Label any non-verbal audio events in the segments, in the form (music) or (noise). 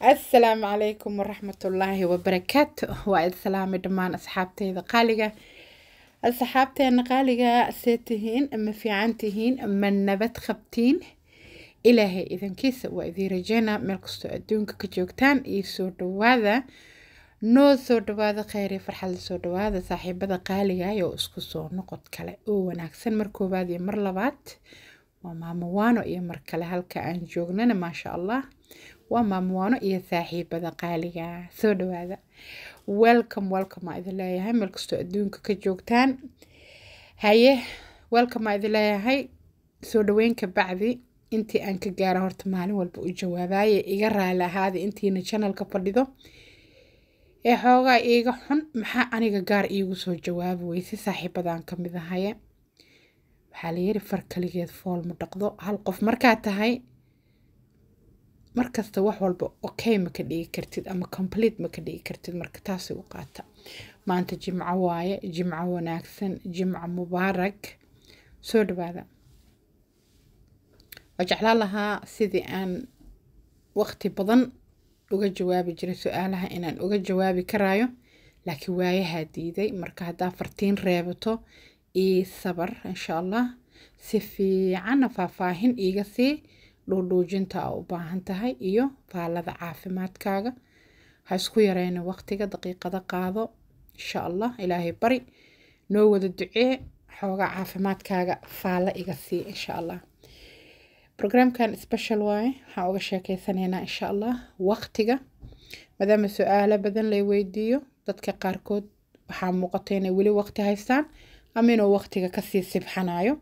asalaamu calaykum waraxmatullaahi wabarakaatu waa id salaamay dhammaan asxaabteyda qaaliga asxaabteena qaaliga see tihiin ma fiican tihiin ma nabad qabtiin ilaahay idankiisa waa idiin rajeyna meel kastoo adduunka ka joogtaan iyo soo dhawaada noo soo dhawaada kheyri farxadla soo dhawaada saaxiibada qaaliga isku soo noqod kale oo wanaagsan mar koowaad iyo mar labaad waa maamo waano iyo mar kale halka aan joognana maasha allah waa maamwaano iyo saaxiibada qaaliga soo dhawaada welcome welcome aa idin leeyahay meel kastoo adduunka ka joogtaan haye welcome aa idin leeyahay soo dhaweyn ka bacdi intii aan ka gaara horta maalin walba u jawaabaaye iga raali ahaada intiina janalka fadhido ee xoogaa iiga xun maxaa aniga gaar iigu soo jawaabi weyse saaxiibadaan ka mid ahaye waxaa la yiri far kaligeed fool dhaqdo hal qof markaa tahay markasta wax walba okay ka dhigi kartid ama complete ma ka dhigi kartid marka taasi u qaata maanta jimco waaye jimco wanaagsan jimco mubaarak soo dhawaada waa jeclaan lahaa sidii aan waqti badan uga jawaabi jiray su-aalaha inaan uga jawaabi karaayo laakiin waayahaa diiday marka haddaa fartiin reebato ii sabar insha allah si fiicana faahfaahin iiga sii dhuudhuujinta aa u baahan tahay iyo taalada caafimaadkaaga ha isku yareyna waqtiga daqiiqada qaado insha allah ilaahay bari noo wada ducee xoogaa caafimaadkaaga faalla iga sii insha allah brograamkan special waaye waxaan uga sheekeysanaynaa insha allah waqtiga maadaama su-aalo badan lay weydiiyo dadka qaarkood waxaa muuqata inay weli waqti haystaan ama inuu waqtiga kasii sibxanayo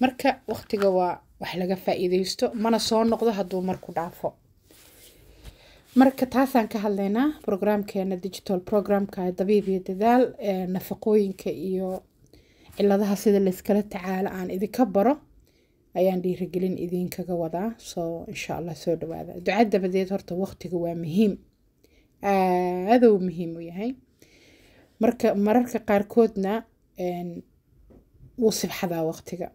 marka waqtiga waa wax laga faa mana soo noqdo hadduu marku dhaafo marka taasaan ka hadlaynaa brograamkeena digital programka dabiib iyo dadaal nafaqooyinka iyo ciladaha sida layskala tacaalo aan idinka baro ayaan dhiirigelin idinkaga wadaa soo insha allah soo dhawaada duca dabadeed horta waqtiga waa muhiim aadou muhiim u yahay marka mararka qaarkoodna wuu sibxadaa waqtiga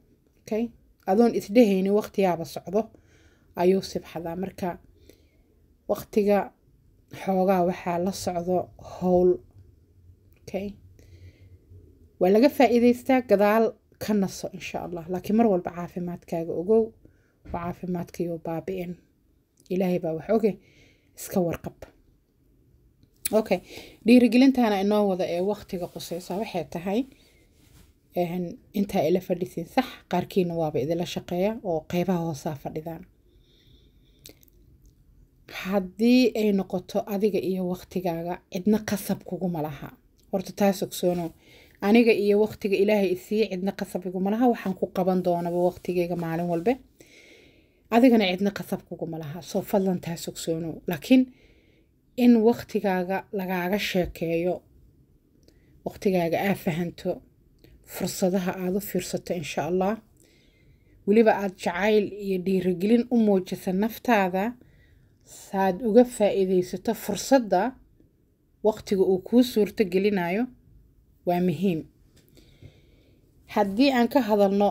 okay adoon isdhehayni waqtigaaba socdo ayuu sibxadaa marka waqtiga xoogaa waxaa la socdo howl okay waa laga faa'iidaystaa gadaal ka naso insha allah laakiin mar walba caafimaadkaaga ogow oo caafimaadkayo baabi-in ilaahay baa wax oge iska warqab okay dhiirigelintaana inoo wada ee waqtiga quseysa waxay tahay intaa ila fadhiisiin sax qaarkiina waaba idila shaqeeya oo qeybaha hoosaa fadhidaan haddii ay noqoto adiga iyo waqtigaaga cidna qasab kuguma laha horta taas ogsoono aniga iyo waktiga ilaahay isiiye cidna qasab iguma laha waxaan ku qaban doonaba waktigeyga maalin walbe adigana cidna qasab kuguma laha soo fadlan taas ogsoono laakiin in waqtigaaga lagaaga sheekeeyo waktigaaga aa fahanto fursadaha aad u fiirsato insha allah weliba aada jacayl iyo dhiirigelin u muujiso naftaada saad uga faa'iidaysato fursadda waqtiga uu kuu suurto gelinayo waa muhiim haddii aan ka hadalno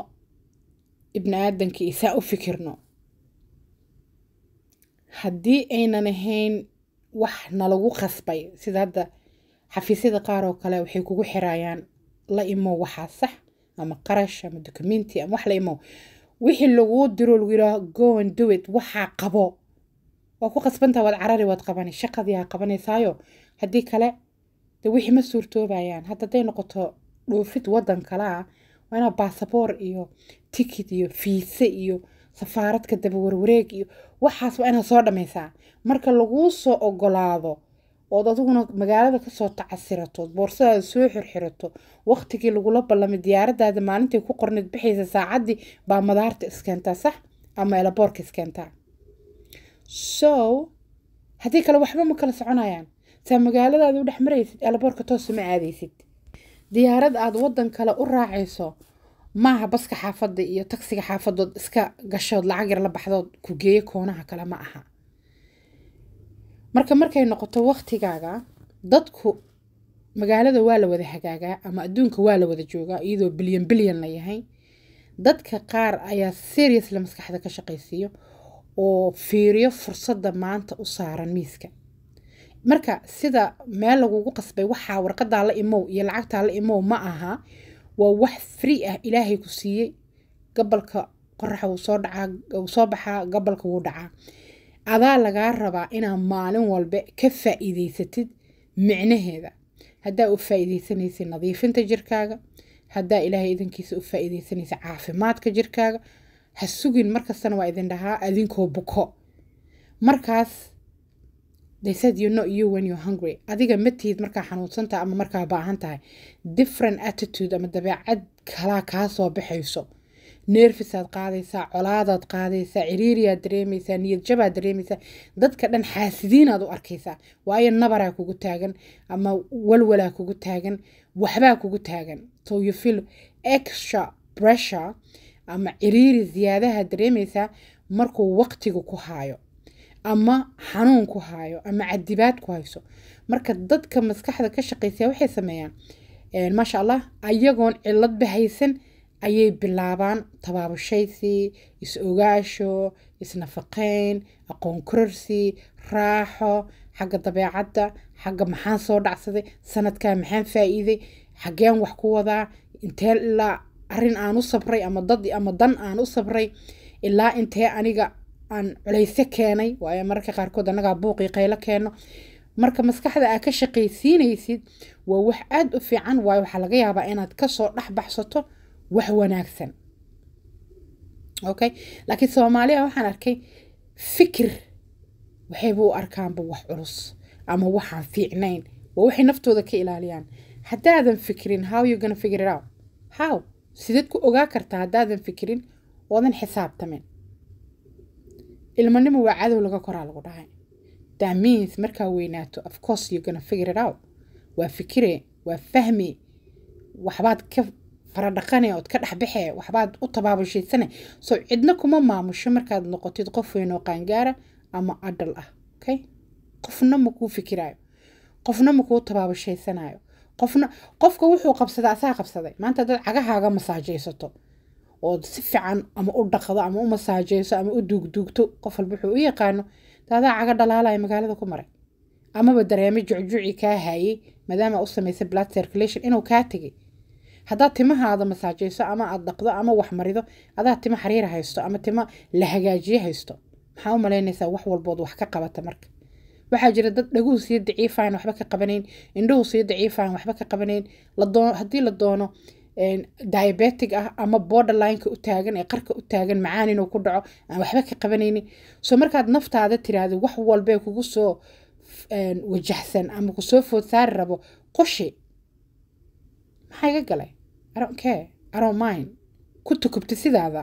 ibni aadanka iyo saa u fikirno haddii aynan ahayn wax nalagu qasbay sida hadda xafiisyada qaar oo kale waxay kugu xiraayaan la imow waxaa sax ama qarash ama dukumenti ama wax la imow wixii laguu diro lagu yidhaaho go and do it waxaa qabo waa ku qasbantaa waad carari waad qabanay shaqadii aa qabanaysaayo haddii kale de wixii ma suurtoobayaan hadda haday noqoto dhoofid wadan kalea ah, waa inaa baasaboor iyo tikid iyo fiise iyo safaaradka dabawarwareeg iyo waxaas waa inaa soo dhammaysaa marka laguu soo ogolaado ood adiguna magaalada kasoo tacasirato boorsadaada soo xirxirato waqtigii lagula ballamay diyaaradaada maalintay ku qornayd bixaysa saacadii baa madaarta iskeentaa sax ama elaboorka iskeentaa so haddii kale waxba ma kala soconayaan saa magaaladaada u dhex maraysid elaboorka toosa ma aadaysid diyaarad aad waddan kale u raacayso maaha baska xaafadda iyo tagsiga xaafadood iska gashood lacag yar la baxdood ku geeyo koonaha kale ma aha marka markay noqoto waqtigaaga dadku magaalada waa la wada hagaagaa ama adduunka waa la wada joogaa iyadoo bilyan bilyan la yahay dadka qaar ayaa seriasla maskaxda ka shaqaysiiyo oo fiiriyo fursada maanta u saaran miiska marka sida meel lagugu qasbay waxaa warqadaa la imow iyo lacagtaa la imow ma aha waa wax free ah ilaahay ku siiyey gobolka qoraxa wuu soo dhacaa wuu soo baxaa gabalka wuu dhacaa adaa lagaa rabaa inaa maalin walba ka faa'iidaysatid micnaheeda haddaa u faa'iidaysanaysa nadiifinta jirkaaga haddaa ilaahay idinkiisa u faa'iidaysanaysa caafimaadka jirkaaga hasugin markastana waa idin dhahaa adinkoo buko markaas they said you know you when you're hungry adiga matiid markaa xanuunsan tahay ama markaa baahan tahay different attitude ama dabeecad kalaa kaa soo baxayso neerfisaad qaadaysaa colaadaad qaadaysaa ciriiriyaad dareemaysaa niyadjabaad dareemaysaa dadka dhan xaasidiinaad u arkaysaa waayo nabaraa kugu taagan ama walwalaa kugu taagan waxbaa kugu taagan so you feel extra pressure ama ciriiri ziyaadaha dareemaysaa markuu waqtigu ku haayo ama xanuun ku haayo ama cadibaad ku hayso marka dadka maskaxda ka shaqaysaya waxay sameeyaan maasha allah ayagoon ciladba haysan ayay bilaabaan tabaabashaysii is ogaasho isnafaqeyn aqoon kororsi raaxo xagga dabeecadda xagga maxaan soo dhacsaday sanadkan maxaan faa'iiday xaggeen wax ku wadaa intee ilaa arrin aan u sabray ama dad ama dan aan u sabray ilaa intee aniga aan culeyse keenay waayo mararka qaarkood annagaa buuqii qaylo keeno marka maskaxda aad ka shaqaysiinaysid waa wax aada u fiican waayo waxaa laga yaabaa inaad kasoo dhex baxsato wax wanaagsan okay laakiin soomaaliya waxaan arkay fikir waxayba u arkaanba wax culus ama waxaan fiicnayn waa waxay naftooda ka ilaaliyaan haddaadan fikrin how you gonna figure it out how sideed ku ogaa kartaa haddaadan fikrin oodan xisaabtamin ilmanimo waa cadow laga koraa lagu dhahay that means markaa weynaato of course you gonna figure it out waa fikire waa fahmi waxbaad ka baradhaqane ood ka dhexbaxe waxbaad u tabaabushaysanay soo cidna kuma maamusho markaad noqotid qof weyn qaangaara ama adhal ah okay qofna makuu fikiraayo qofna makuu tabaabushaysanaayo qofna qofka wuxuu qabsadaa asaa qabsaday maanta dad cagahaaga masaajaysato ood si fiican ama u dhaqdo ama u masaajayso ama u duugduugto qof walba wuxuu u yaqaano daadaa caga dhalaalaya magaalada ku maray amaba dareemo jucjuci kaa haayey maadaama u samaysa blood circulation inuu kaa tegay haddaad timahaada masaajayso ama aad dhaqdo ama wax marido adaa timo xariir haysto ama timo la hagaajiye haysto maxaa u malaynaysaa wax walbood wax ka qabata marka waxaa jira dad dhaguhu sii daciifayan waxba ka qabanayn indhuhu sii daciifayan waxba ka qabanayn haddii la doono diabetic ah ama borderlineka u taagan ee qarka u taagan macaan inuu ku dhaco aan waxba ka qabanaynin so markaad naftaada tiraahdo wax walbee kugu soo wajahsan ama kusoo food rabo qoshi maxaa iga galay I don't care. I don't mind. Ku tukubta sidaada.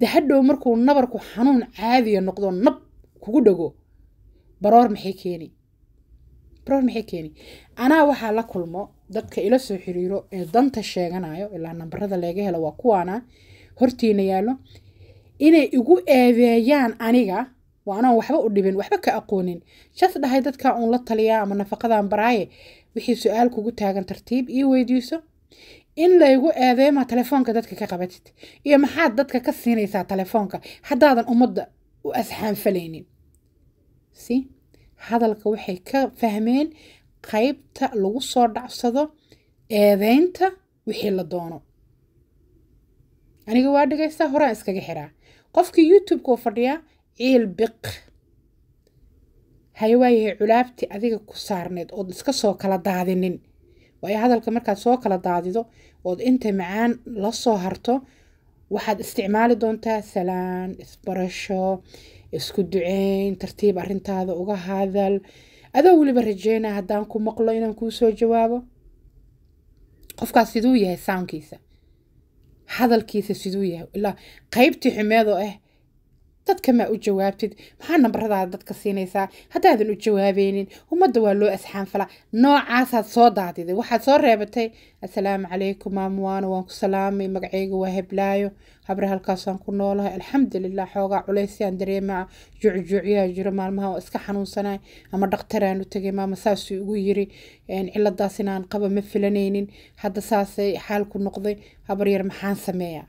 dee hadhow markuu nabarku xanuun caadiya noqdo nab kugu dhago baroor maxay keeni baroor maxay keeni anaa waxaa la kulmo dadka ila soo xiriiro ee danta sheeganayo ilaa nambarada laga helo waa kuwaana hortiina yaallo inay igu eedeeyaan aniga waanaan waxba u dhibin waxba ka aqoonin shas dhahay dadkaa uun la taliyaa ama nafaqadan baraaye wixii su-aal kugu taagan tartiib ii weydiiso in laygu eedeema telefoonka dadka ka qabatid iyo maxaad dadka ka siinaysaa telefoonka haddaadan ummadda u asxaanfalaynin si hadalka waxay ka fahmeen qaybta lagu soo dhacsado eedeynta wixii la doono aniga waa dhagaystaa horaan iskaga xiraa qofkii youtube-ka u fadhiyaa ciil biq haye waayahay culaabtii adiga ku saarneed ood iska soo kala daadinin waayo hadalka markaad soo kala daadido ood inta macaan la soo harto waxaad isticmaali doontaa salaan isbarasho isku duceyn tartiib arintaada uga hadal adoo weliba rajeynaa haddaan ku maqlo inaan kuu soo jawaabo qofkaas siduu yahay saamkiisa hadalkiisa siduu yahay ilaa qeybtii xumeed oo ah eh, dadka ma u jawaabtid maxaa nambaradaada dadka siinaysaa haddaadan u jawaabeynin ummadda waa loo asxaanfala noocaasaad soo daadiday waxaad soo reebatay assalaamu calaykum maamuwaano waan ku salaamay magacayga waa heblaayo habre halkaasaan ku noolahay alxamdulilah xoogaa culays dareemaa juucjuucyaa jiro maalmaha oo iska xanuunsanay ama dhakhtaraan u tegay maama saasuu igu yiri ciladaas inaan qaba ma filanaynin hadda saasay xaalku noqday habaryar maxaan sameeyaa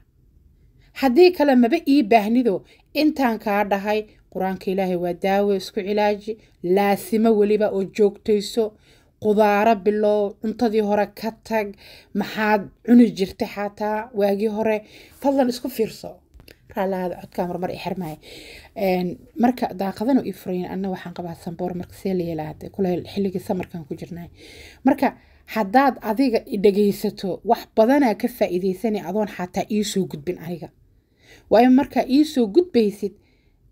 haddii kale maba ii baahnido intaan kaa dhahay qur-aanka ilaahay waa daawo isku cilaaji laasimo weliba oo joogtayso qudaaro bilow cuntadii hore ka tag maxaad cuni jirta xataa waagii hore fadlan isku fiirso raalaada codkaa marmar i xirmaya marka daaqadana i furayn anna waxaan qabaa samboor marka see la yeelaada kuleel xilligii samarkan ku jirnay marka haddaad adiga dhegaysato wax badanaa ka faa'iidaysana adoon xataa iisoo gudbin aniga waayo markaa iisoo gudbaysid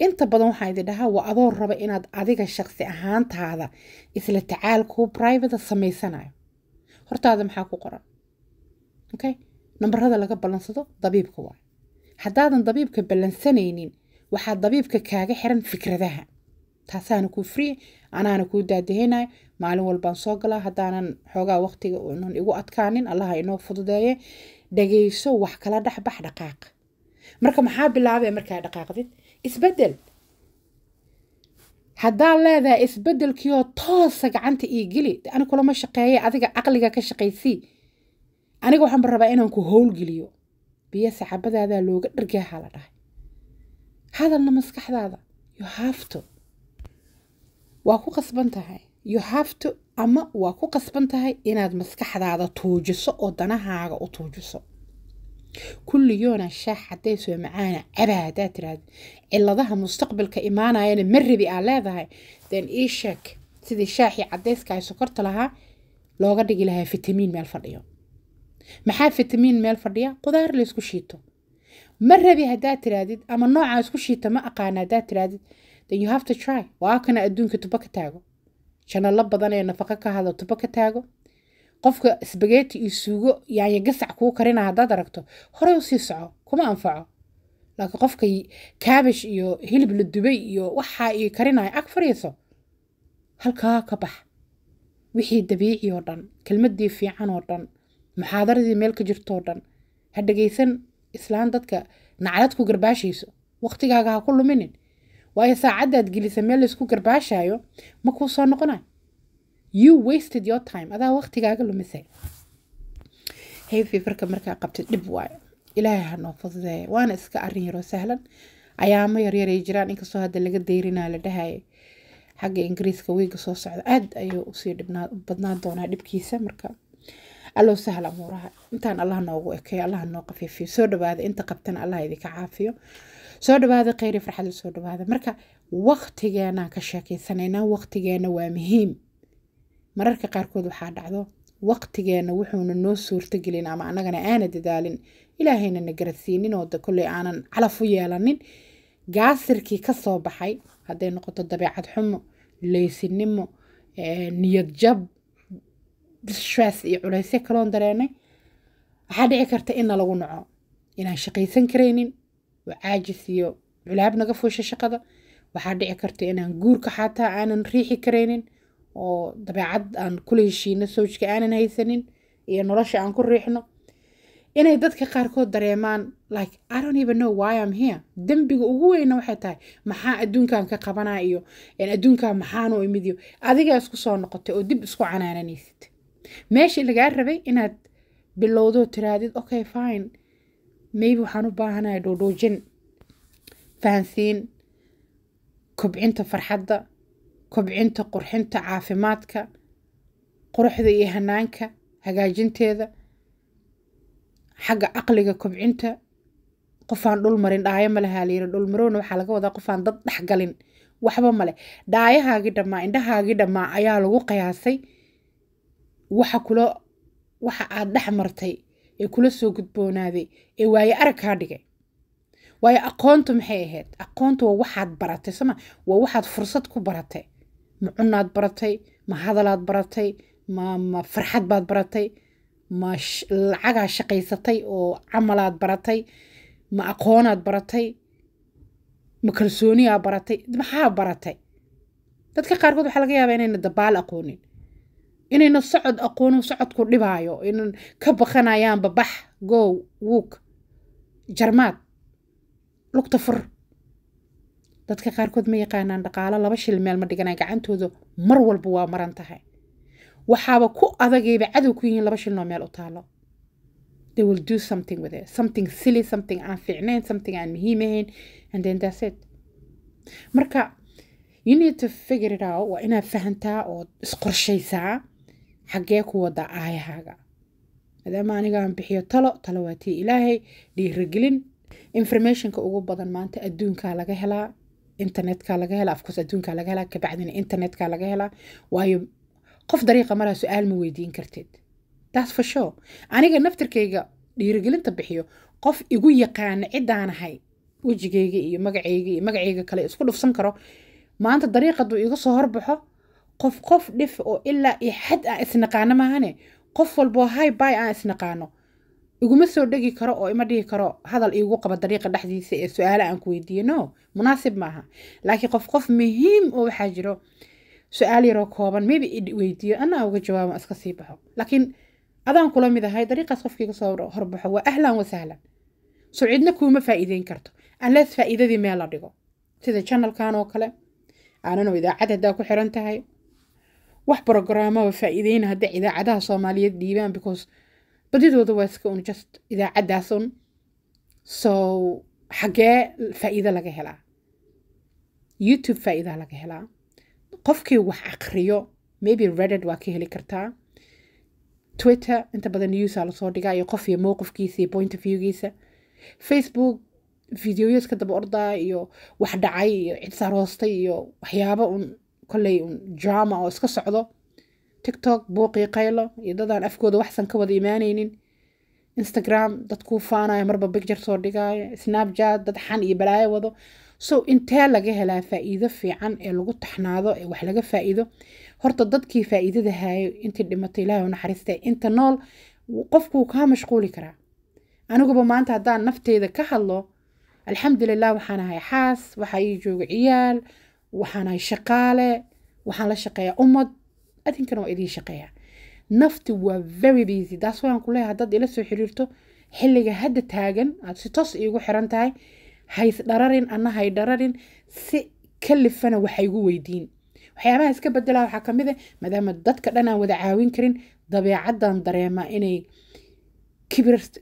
inta badan waxaa idin dhahaa waa adoo raba inaad adiga shaqsi ahaantaada isla tacaal kuu brivata samaysanayo hortaada maxaa ku qoran okay nambarada laga ballansado dabiibka waay haddaadan dabiibka ballansanaynin waxaa dabiibka kaaga xiran fikradaha taasaana kuu friye anaana kuu daadaheynayo maalin walbaan soo galaa haddaanan xoogaa waqtiga unan igu adkaanin allaha inoo fududeeye dhagayso wax kala dhexbax dhaqaaqa marka maxaa bilaabaya markaa dhaqaaqdid isbedel haddaa leedahay isbedelkiioo toosa gacanta ii geli ani kulama shaqeeye adiga caqliga ka shaqaysii aniga waxaanba rabaa inaan ku geliyo biyo sacabadaadaa looga dhargeehaa la dhahay hadalna maskaxdaada you have waa ku qasban tahay you have ama waa ku qasban tahay inaad maskaxdaada tuujiso oo danahaaga u tuujiso kulliyoona shaah hadday soo macaana cabaa haddaad tiraahda ciladaha mustaqbalka imaanayana ma rabi aa leedahay den ii sheeg sidii shaahii cadayska ay sokorta lahaa looga dhigi lahaa fitamiin meel fadhiyo maxaa fitamiin meel fadhiya qudaar laysku shiito ma rabi haddaad tirahdid ama noocaa isku shiita ma aqaana haddaad tirahdid then you have to try waa kana adduunka tuba ka taago janalo badan ee nafaqa ka hada tuba ka taago qofka sbageti iyo suugo yaanya gasac kuu karina ah haddaad aragto horey usii soco kuma anfaco laakiin qofka kaabash iyo hilib la dubay iyo waxaa i karinaya ag fariiso halkaa ka bax wixii dabiici oo dhan kelmaddii fiican oo dhan muxaadaradii meel ka jirtoo dhan ha dhegaysan islaan dadka naclad ku garbaashayso waqtigaaga ha ku luminin waayo saacaddaad gelisa meel laysku garbaashaayo ma kuu soo noqonay you wasted your time adaa waqtigaaga lumisay hay fifarka markaa qabtay dhib waayo ilaahay hanoo fududeeya waana iska arin yaroo sahlan ayaamo yaryaray jiraan inkastoo hadda laga deyrinaa la dhahaya xagga ingiriiska wiiga soo socda aad ayuu usii badnaan doonaa dhibkiisa marka allow sahla amuuraha intaan allah noogu ekeeyo allah noo qafiifiyo soo dhawaada inta qabtana allah idinka caafiyo soo dhawaada kheyri farxadla soo dhawaada marka waqtigeenaan ka sheekeysanaynaa waqtigeena waa muhiim mararka qaarkood waxaa dhacdo waqtigeenna wuxuuna noo suurtagelin ama annagana aana dadaalin ilaahayna na garadsiinin oo kolley aanan calaf u yeelanin gaasirkii ka soo baxay hadday noqoto dabeecad xumo laysinimo niyad jab stress iyo culaysyo kaloon dareenay waxaa dhici karta inna lagu naco inaan shaqaysan karaynin oo caajis iyo culaab naga fuusha shaqada waxaa dhici karta inaan guurka xataa aanan riixi karaynin oo dabeecad aan kula heshiino sawjka aanan haysanin iyo nolosha aan ku riixno inay dadka qaarkood dareemaan like i don't even know why i'm here dembiga ugu weyna waxay tahay maxaa adduunkan ka qabanaa iyo adduunkan maxaanu imid iyo adigaa isku soo noqotay oo dib isku canaananaysid meeshii lagaa rabay inaad bilowdo tiraadid okay fine maybe waxaan u baahanahay dhoodhoojin fahansiin kobcinta farxadda kobcinta qurxinta caafimaadka quruxda iyo hanaanka hagaajinteeda xagga caqliga kobcinta qofaan dhul marin dhaayo ma layiri dhul marowna waxaa laga wadaa qofaan dad dhex galin waxba male dhaayahaagii dhammaa indhahaagii dhammaa ayaa lagu qiyaasay waxa kula waxa aad dhex martay ee kula soo gudboonaaday ee waaye arag kaa dhigay waayo aqoontu maxay ahayd aqoontu waa waxaad baratay soma waa waxaad fursad ku baratay ma cunaad baratay ma hadalaad baratay mama farxad baad baratay ma lacagaa shaqaysatay oo camalaad baratay ma aqoonaad baratay ma kalsooniyaa baratay maxaa baratay dadka qaarkood waxaa laga yaabaa inayna dabaal aqoonin inayna socod aqoonu socodku dhibaayo inan ka baqanayaanba bax goow wuuk jarmaad lugta fur dadka qaarkood ma yaqaanaan dhaqaalo laba shil meel ma dhiganaan gacantooda mar walba waa maran tahay waxaaba ku adagayba cadow ku yihiin laba shil meel u taalo they will do something with it something silly something aan fiicnayn something aan muhiim ahayn and then that's it marka you need to figure it out waa inaad fahantaa ood isqorshaysaa xaggee ku wada aayahaaga maadaama aniga aan bixiyo talo talo waa tii ilaahay dhiirigelin informationka ugu badan maanta adduunkaa laga helaa internetka laga hela afkoos adduunka laga hela kabacdina internetka laga helaa waayo qof dariiqa maraa su-aal ma weydiin kartid taas for sure aniga naftirkayga dhiirigelinta bixiyo qof igu yaqaana ahay wejigeyga iyo magacayga iyo magacayga kale isku dhufsan karo maanta dariiqaduu iga soo horbaxo qof qof dhif oo ilaa iyo xad aan isnaqaano maahane qof walboo hi by aan isnaqaano iguma soo dhegi karo oo ima dhihi karo hadal iigu qaba dariiqa dhexdiisa ee su-aale aan ku weydiiye no munaasib maaha laakiin qof qof muhiim oo waxaa jiro su-aal yaroo kooban maybe weydiiyo anaa uga jawaabo iska sii baxo laakiin adaan kula mid ahay dariiqaas qofkiiga soo horbaxo waa ahlan wa sahlan so kuuma faa'iideyn karto unless faa'iidadii meel la dhigo sida channelkan oo kale aanano idaacad haddaa ku xiran tahay wax brogramaba faa'iideyna hadda idaacadaha soomaaliyeed dhiibaan because badidooda waa iska un just idaacaddaas un so xagee faa'iido laga helaa youtube faa'iidaa laga helaa qofkii wax aqriyo maybe reded waa ka heli kartaa twitter inta badan newsaa lasoo dhigaa iyo qof mowqifkiisa iyo point of viewgiisa facebook videoyaska daba ordaa iyo wax dhacay iyo cid saaroostay iyo waxyaaba un kolley un drama oo iska socdo tiktok booqii qaylo iyo dadaan afkooda waxsan ka wada imaanaynin instagram dad kuu faanayo marba bicture soo dhigaayo snapchat dad xan iyo balaayo wado so intee laga helaa faa'iido fiican ee lagu taxnaado ee wax laga faa'iido horta dadkii faa'iidada hayo intii dhimato ilaahay u naxariistee inta nool qofkuu kaa mashquuli karaa aniguba maanta haddaan nafteyda ka hadlo alxamdulilah waxaan ahay xaas waxaa ii jooga ciyaal waxaan ahay shaqaale waxaan la shaqeeyaa ummad adinkana waa idiin shaqeeya nafti waa very busy taas waan kuleeyahay haddaad ila soo xiriirto xilliga hadda taagan aad si toos iigu xiran tahay hays dhararin ana haydhararin si kalifana waxaygu weydiin waxyaabaha iska bedelaa waxaa kamid a maadaama dadka dhan aan wada caawin karin dabeecadan dareema inay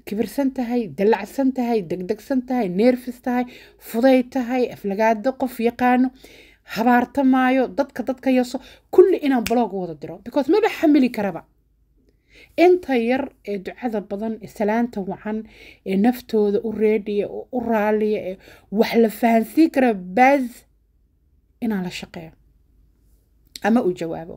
kibirsan tahay dalacsan tahay degdegsan tahay neerfis tahay fuday tahay aflagaado qof yaqaano habaarta maayo dadka dadka yaso kulli inaan blog wada diro because maba xamili karaba inta yar ee ducada badan ee salaanta wacan ee naftooda u reedhiya oo u raaliya ee wax la fahansiin kara baas inaan la shaqeeyo ama u jawaabo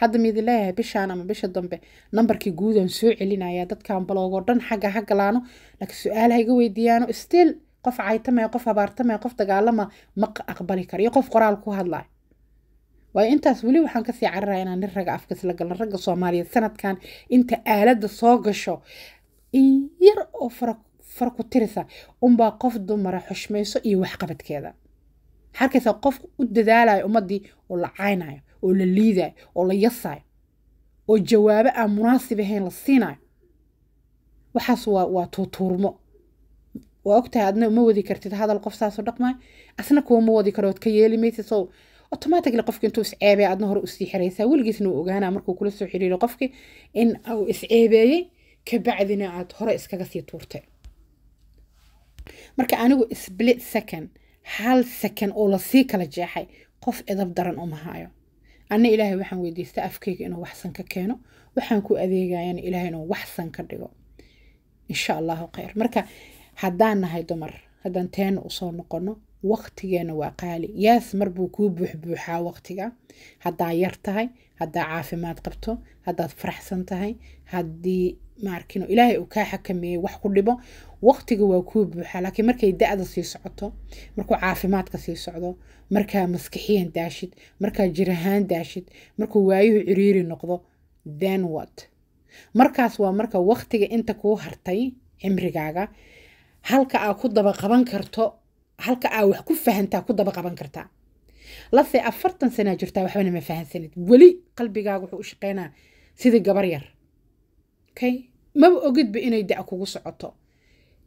hadda miidin leeyahay bishaan ama bisha dambe nambarkii guud soo celinayaa dadkaan balogoo dhan xagga ha galaano laakiin su-aalaha weydiiyaano still qof caytamay qof habaartamaya qof dagaalama ma aqbali kara iyo qof qoraal ku hadlaya waayo intaas weli waxaan kasii cararaya inaan nin ragga afka isla galno ragga soomaaliyeed sanadkan inta aaladda soo gasho in yar oo fara ku tirisa unbaa qof dumara xushmayso iyo waxqabadkeeda xarkaysaa qof u dadaalayo ummaddii oo la caynayo oo la liidayo oo la yasayo oo jawaabo aan munaasib ahayn la siinayo waxaas waa tuutuurmo waa ogtahay adna uma wadi kartid hadal qof saasoo dhaqma asna kuwa ma wadi karood ka yeeli maysa so automatically qofka intuu isceebey adna hore usii xiraysaa weligiisna uu ogaanaa markuu kula soo xiriiro qofki in uu isceebeeyey kabacdina aad hore iskaga sii tuurtay marka anigu split second hal second oo lasii kala jeexay qof edab daran uma hayo ilaahay waxaan weydiista afkayga inuu waxsan ka keeno waxaan ku adeegayana ilaahay inuu waxsan ka dhigo insha allahu khayr marka haddaan nahay dumar haddaan teena usoo noqono waqtigeena waa qaali yaas marbuu kuu buuxbuuxaa waqtiga haddaa yar tahay haddaa caafimaad qabto haddaad faraxsan tahay haddii maarkino ilaahay uu kaa xakameeyey wax ku dhibo waqtiga waa kuu buuxaa laakiin markay da-da sii socoto markuu caafimaadka sii socdo markaa maskixiyan daashid markaa jirahaan daashid markuu waayuhu ciriiri noqdo then what markaas waa marka waqtiga inta kuu hartay cimrigaaga halka aa ku dabaqaban karto halka aa wax ku fahantaa ku daba qaban kartaa lase afartan sanaa jirtaa waxbana ma fahansanid weli qalbigaaga wuxuu u shaqeynaa sidii gabar yar okay maba ogidba inay dac kugu socoto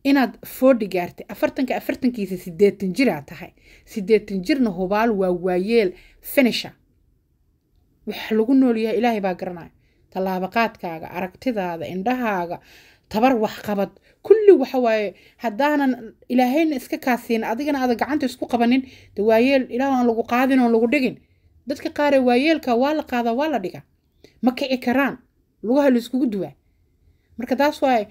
inaad foodi gaartay afartanka afartankiisa sideetan jiraa tahay sideetan jirna hubaal waa waayeel finisha wax lagu nool yahay ilaahay baa garanaya tallaabaqaadkaaga aragtidaada indhahaaga tabar waxqabad kulli waxa waaye haddaanan ilaahayna iska kaasiin adigana aada gacanta isku qabanin de waayeel ilaah lagu qaadin oon lagu dhigin dadka qaaree waayeelka waa la qaadaa waa la dhiga ma kici karaan lugaha la duwaa marka taas waaye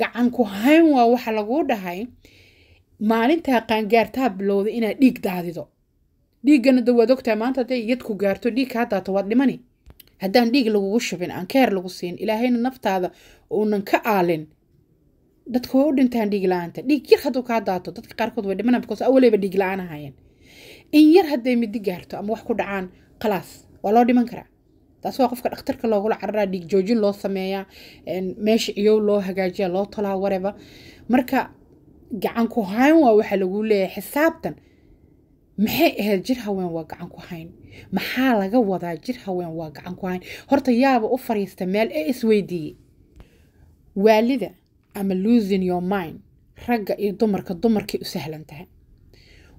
gacan ku hayn waa waxa laguu dhahay maalintaa qaangaartaa bilowda inaa dhiig daadido dhiiggana da waad ogtahay maanta hadday yadku gaarto dhiig kaa daato waad dhimani haddaan dhiig lagugu shubin aan keer lagu siin ilaahayna naftaada uunan ka aalin dadka waa u dhintaan dhiig la-aanta dhiig yar hadduu kaa daato dadka qaarkood way dhimanaan because awaleyba dhiig la-aan ahaayeen in yar hadday midi gaarto ama wax ku dhacaan khalaas waa loo dhiman karaa taas waa qofka dhakhtarka loogula cararaa dhiig joojin loo sameeyaa meesha ciyow loo hagaajiya loo tolaa wareba marka gacan hayn waa waxaa laguu leeyahay xisaabtan maxay ahayd jir haween waa gacan hayn maxaa laga wadaa jir haween waa gacan hayn horta yaaba u fariista meel ee isweydiiyey waalida ama losing your mind ragga iyo dumarka dumarkay u sahlan tahay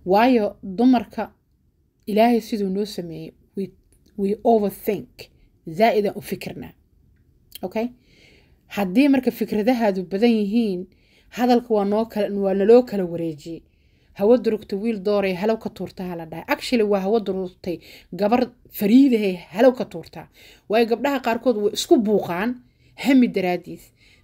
waayo dumarka ilaahay siduu noo sameeyey we overthink zaaidan u fikirnaa okay haddii marka fikradahaadu badan yihiin hadalka waa noo kala waa naloo kala wareejiyey hawo durugta wiil dooray halow ka tuurta hala dhahay actually waa hawo durugtay gabar fariidahay halow ka tuurtaa waayo gabdhaha qaarkood way isku buuqaan hami daraadiis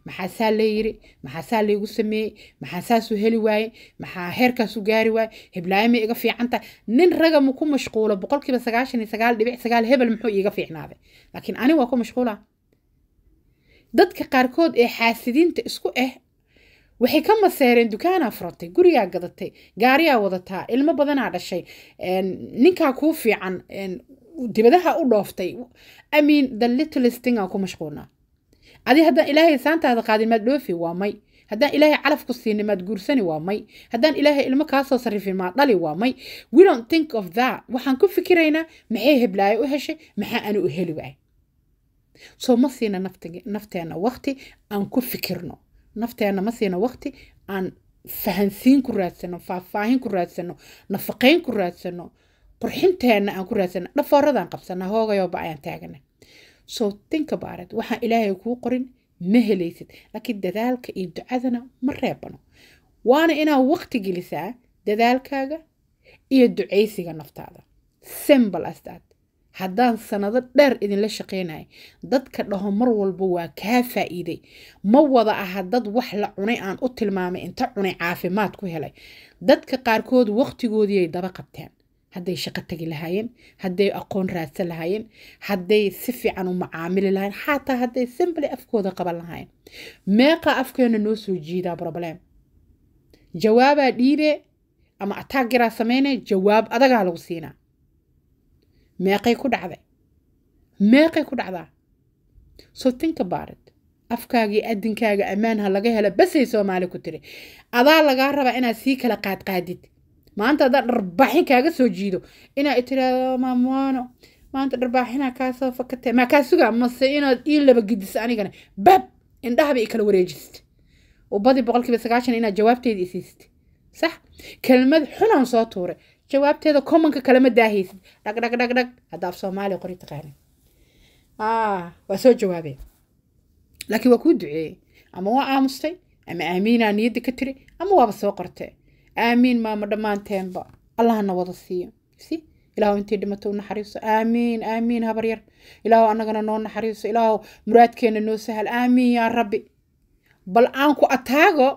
maxaasaa layiri maxaasaa laygu sameeyey maxaasaasuu heli waaye maxaa heerkaasuu gaari waaye heblaayama iga fiicantahay nin raga ma ku mashquulo boqolkiiba sagaashan iyo sagaal dhibic sagaal hebel muxuu iiga fiicnaaday laakiin ani waa ku mashquula dadka qaarkood ee xaasidiinta isku ah waxay ka maseereen dukaanaa furatay gurigaa gadatay gaariyaa wadataa ilmo badanaa dhashay ninkaa kuu fiican dibadaha u dhooftay i mean the little stinga ku mashquulnaa adi haddaan ilaahay saantaada qaadin maad dhoofi waa may haddaan ilaahay calafku siinin maad guursani waa may haddaan ilaahay ilmo kaa soo sarrifin maad dhali waa may we don't think of that waxaan ku fikiraynaa maxay heblaayo u heshay maxaa anu u heli waay soo ma siina nafteenna wakti aan ku fikirno nafteenna ma siina wakti aan fahansiin ku raadsano faahfaahin ku raadsano nafaqeyn ku raadsano qurxinteenna aan ku raadsano dhafooradaan qabsana hoogayooba ayaan taagana soo think about it waxaan ilaahay kuu qorin ma helaysid laakiin dadaalka iyo ducadana ma reebano waana inaa waqti gelisaa dadaalkaaga iyo ducaysiga naftaada sembal astaad haddaan sanado dheer idinla shaqaynaya dadka dhaho mar walba waa kaa faa'iiday ma wada aha dad wax la cunay aan u tilmaamay inta cunay caafimaad ku helay dadka qaarkood waqtigoodii daba qabteen hadday shaqo tegi lahaayeen hadday aqoon raadsan lahaayeen hadday si fiican u macaamili lahayen xataa hadday simbly afkooda qaban lahaayeen meeqa afkeena noo soo jiidaa broblem jawaabaa dhiibe ama ataagiraa samayne jawaab adagaa lagu siinaa meeqay ku dhacday meeqay ku dhacdaa so think about afkaagii adinkaaga ammaanha laga helo basay soomaali ku tiri adaa lagaa rabaa inaad sii kala qaadqaadid maanta haddaa dharbaaxin kaaga soo jiido inaa tiraado maamwaano maanta dharbaaxinaa kaasoo fakatee maa kaa sugaa mase inaad ii laba gidisa anigana baab indhahaba i kala wareejiste oo badi boqolkiiba sagaashan inaad jawaabteeda isiiste sax kelmad xunaan soo tuuray jawaabteeda komanka kalama daahaysid dhag dhag dhag dhag hadda af soomaaliya qori taqaanin ah, waa soo jawaabeen laakiin waa kuu duceeyey ama waa aamustay ama aamiinaa niyadda ka tiri ama waaba soo qortee aamiin maamo dhammaanteenba allahna wada siiyo si ilaah intii dhimato u naxariiso aamiin aamiin habar yar ilaah annagana noo naxariiso ilaah muraadkeena noo sahal aamiin yaa rabbi bal aanku ataago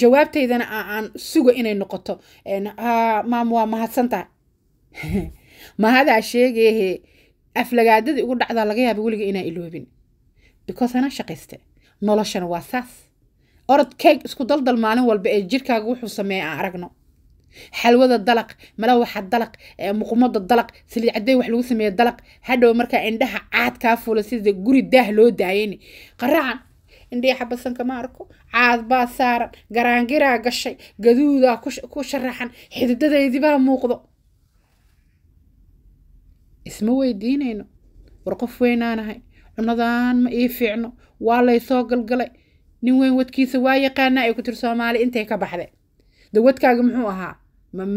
jawaabtaydana aan sugo inay noqoto maam waa mahadsan tahay (laughs) mahadaa sheegeehe aflagaadadii ugu dhacdaa laga yaaba weliga inaa iloobin because anaa shaqayste noloshana waa saas orod keeg isku daldal maalin walba ee jirkaaga wuxuu sameeya aan aragno xalwada dalaq malawaxa dalaq muqumada dalaq saliid cadey wax lagu sameeya dalaq hadhow markaa indhaha caad kaa fuula sida guri daah loo daayayni qaraacan indhiya xabasanka ma arko caad baa saaran garaangiraa gashay gaduudaa ku sharaxan xididadaydibaa muuqdo isma weydiinayno war qof weynaanahay cunadaan ma ii fiicno waa laysoo galgalay nin weyn wadkiisa waa yaqaanaa ee ku tir soomaali intay ka baxday de wadkaaga muxuu ahaa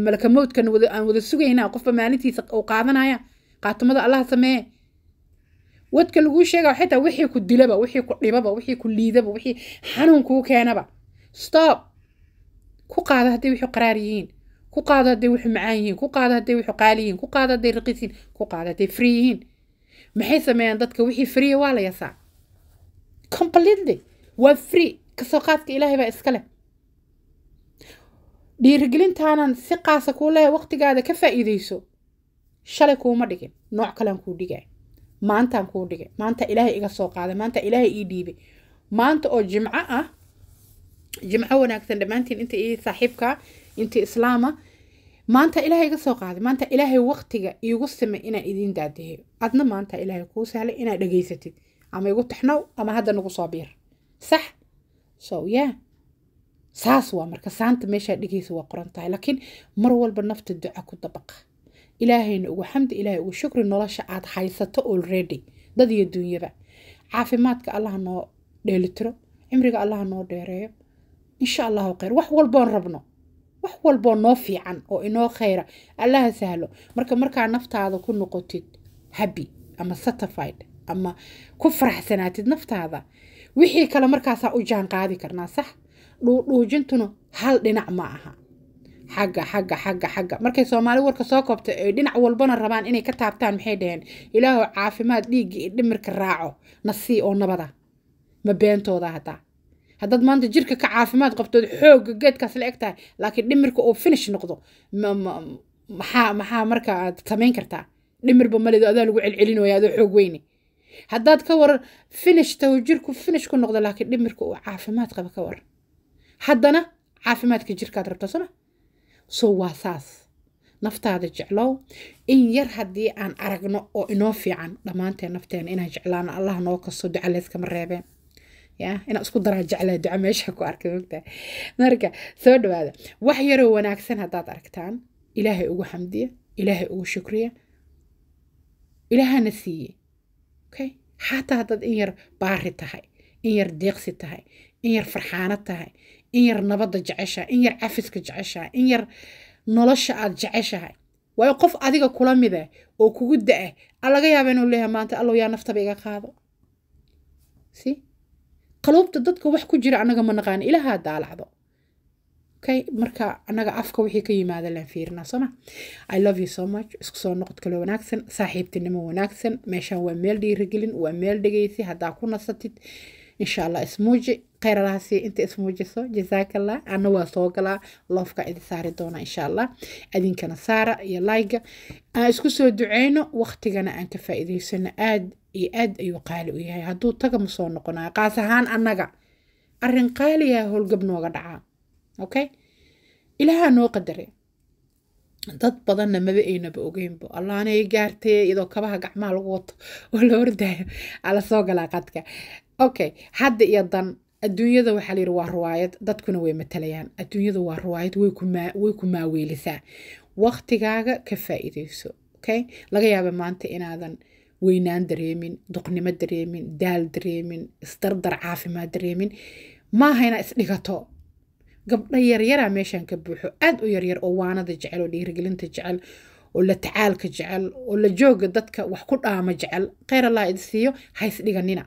malka mowdkan aan wada sugaynaa qofba maalintiisa u qaadanaya qaatumada allaha sameeye wadka laguu sheega xitaa wixii ku dilaba wixii ku dhibaba wixii ku liidaba wixii xanuun kuu keenaba stop ku qaado hadday wuxuu qaraar yihiin ku qaado hadday wuxuu macaan yihiin ku qaado hadday wuxuu qaali yihiin ku qaado hadday raqiis yihiin ku qaado hadday free yihiin maxay sameeyaan dadka wixii friya waa la yasaa completely waa free kasoo qaadka ilaahay baa iska leh dhiirigelintaanan si qaasa ah kuu leh waqtigaada ka faaiideyso shalay kuuma dhigin nooc kalean kuu dhigay maantaan kuu dhigay maanta ilaahay iga soo qaaday maanta ilaahay ii dhiibay maanta oo jimco ah jimco wanaagsan dhammaantiin inta ii saaxiibka inta islaama maanta ilaahay iga soo qaaday maanta ilaahay waqtiga iigu simay inaan idiin daadaheyo adna maanta ilaahay kuu sahlay inaad dhegaysatid ama igu taxnow ama hadda nagu soo biir sax so yeah saas waa marka saanta meeshaa dhigiisa waa qoran tahay laakiin mar walba nafta duca ku dabaqa ilaahayna ugu xamdi ilaahay ugu shukri nolosha aad haysato already dad iyo duunyaba caafimaadka allaha noo dheelitiro cimriga allaha noo dheereeyo insha allahu khayr wax walboon rabno wax walboo noo fiican oo inoo khayra allaha sahlo marka markaa naftaada ku noqotid habi ama satisfied ama ku faraxsanaatid naftaada wixii kale markaasaa u jaan qaadi karnaa sax dhuudhuujintuna hal dhinac ma aha xagga xagga xagga xagga markay soomaali warka soo koobtay ay dhinac walbana rabaan inay ka taabtaan maxay dhaheen ilaahu caafimaad dhiigga iyo dhimirka raaco na oo nabada ma beentooda haddaa haddaad maanta jirka ka caafimaad qabtood xoogga geedkaas la eg tahay laakiin dhimirka uu finish noqdo maxaa maxaa marka aad samayn kartaa dhimirba maledo adaa lagu celcelinaya adoo xoog weyne hadaad ka waran finishta jirku finish ku noqdo laakiin dhimirka uu caafimaad qaba ka waran haddana caafimaadka jirkaad rabto sooma so waa saas naftaada jeclow in yar haddii aan aragno oo inoo fiican dhammaanteen nafteena inaan jeclaano allah noo kasto ducaleyskama reebeen ya inaan isku daraa jeclaa duca meesha ku arkay mogtahay marka soo dhawaada wax yaroo wanaagsan haddaad aragtaan ilaahay ugu xamdiya ilaahay ugu shukriya ilaahana siiye okay xataa haddaad in yar baari tahay in yar deeqsi tahay in yar farxaano tahay in yar nabadda jeceshahay in yar cafiska jeceshahay in yar nolosha aad jeceshahay waayo qof adiga kula mid mida oo kugu da-ah a laga yaaba inuu leeyahay maanta allow yaa naftaba iga qaado si qaluubta dadka wax ku jira annaga ma naqaano ilaahaa daalacdo okay marka anaga afka wixii ka yimaada laan fiirina sooma i love you so much isku soo noqod kale wanaagsan saaxiibtinimo wanaagsan meeshaan waa meel dhiirigelin waa meel dhegeysi haddaa ku nasatid insha allah ismuuji khayralahaasi inta ismuujiso jazaakallah ana waa soo galaa loofka idi saari doona insha allah adinkana saara iyo laayga aan isku soo duceyno waqtigana aan ka faa'iidaysano aad iyo aad ayuu qaali u yahay hadduu taga soo noqonaya qaas ahaan annaga arrin qaaliyaa ah howlgab nooga dhacaa okay ilaahaa noo qadare dad badanna maba aynaba ogeynbo allaanay gaartay iyadoo kabaha gacmaha lagu wato (laughs) oo la ordaayo alasoo galaa qadka okay hadda iyo dan adduunyada waxaa layidhi waa ruwaayad dadkuna way matalayaan adduunyada waa ruwaayad way ku maaweelisaa waqtigaaga ka faa okay laga yaaba maanta inaadan weynaan dareemin duqnimo dareemin daal dareemin isdardar caafimaad dareemin maaha inaa isdhigato gabdho yaryaraa ah meeshaan ka buuxo aad u yaryar oo waanada jecel oo dhiirigelinta jecel oo la tacaalka jecel oo la jooga dadka wax ku dhaama jecel kheyr allah idi siiyo hays dhiganina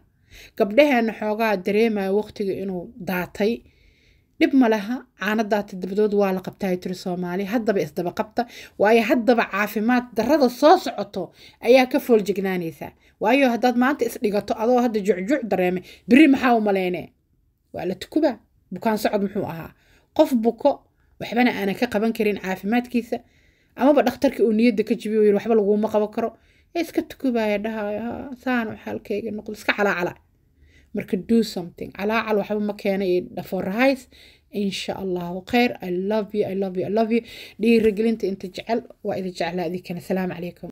gabdhaheena xoogaa dareemayo waqtiga inuu daatay dhib malaha laha caano daata dabadood waa la qabtaa tiri soomaaliya haddaba isdaba qabta waayo haddaba caafimaad darada soo socoto ayaa ka fool jegnaanaysaa waayo haddaad maanta isdhigato adoo hadda jucjuuc dareemay biri maxaa u maleyne waa la tukubaa bukaan socod muxuu ahaa qof buko waxbana aanan ka qaban karin caafimaadkiisa amaba dhakhtarki uu niyadda ka jibiy yiri waxba laguma qaban karo ee iska tukubaya dhahayo saanu xaalkayga noqdo iska calaacala marka do something calaacal waxba ma keena iyo dhafoorahys insha allahu khayr i love you i love you i love you dhiirigelinta inta jecel waa idin jeclaa idinkana salaamu calaykum